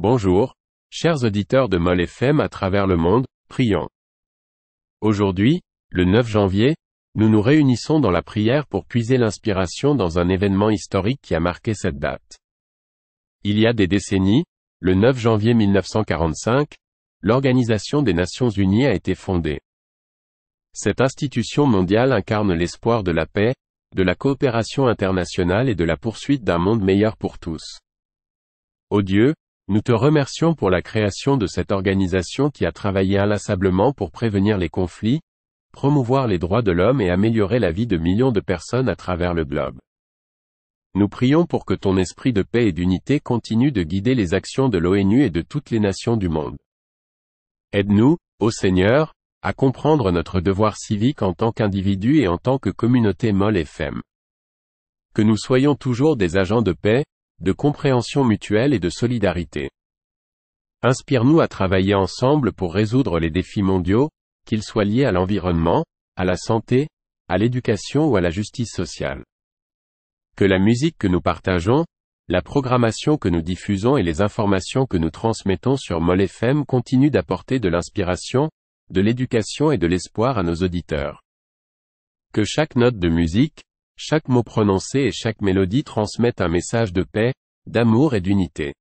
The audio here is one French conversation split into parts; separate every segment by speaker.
Speaker 1: Bonjour, chers auditeurs de Mol FM à travers le monde, prions. Aujourd'hui, le 9 janvier, nous nous réunissons dans la prière pour puiser l'inspiration dans un événement historique qui a marqué cette date. Il y a des décennies, le 9 janvier 1945, l'Organisation des Nations Unies a été fondée. Cette institution mondiale incarne l'espoir de la paix, de la coopération internationale et de la poursuite d'un monde meilleur pour tous. Ô Dieu, nous te remercions pour la création de cette organisation qui a travaillé inlassablement pour prévenir les conflits, promouvoir les droits de l'homme et améliorer la vie de millions de personnes à travers le globe. Nous prions pour que ton esprit de paix et d'unité continue de guider les actions de l'ONU et de toutes les nations du monde. Aide-nous, ô Seigneur, à comprendre notre devoir civique en tant qu'individu et en tant que communauté molle et femme. Que nous soyons toujours des agents de paix, de compréhension mutuelle et de solidarité. Inspire-nous à travailler ensemble pour résoudre les défis mondiaux, qu'ils soient liés à l'environnement, à la santé, à l'éducation ou à la justice sociale. Que la musique que nous partageons, la programmation que nous diffusons et les informations que nous transmettons sur Mol FM continuent d'apporter de l'inspiration, de l'éducation et de l'espoir à nos auditeurs. Que chaque note de musique, chaque mot prononcé et chaque mélodie transmettent un message de paix, d'amour et d'unité.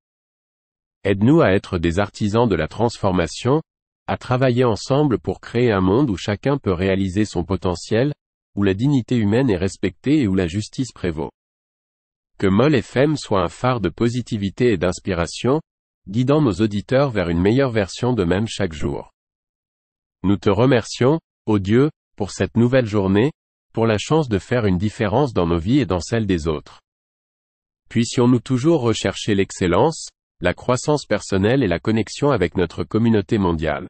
Speaker 1: Aide-nous à être des artisans de la transformation, à travailler ensemble pour créer un monde où chacun peut réaliser son potentiel, où la dignité humaine est respectée et où la justice prévaut. Que Moll FM soit un phare de positivité et d'inspiration, guidant nos auditeurs vers une meilleure version d'eux-mêmes chaque jour. Nous te remercions, ô Dieu, pour cette nouvelle journée, pour la chance de faire une différence dans nos vies et dans celles des autres. Puissions-nous toujours rechercher l'excellence, la croissance personnelle et la connexion avec notre communauté mondiale.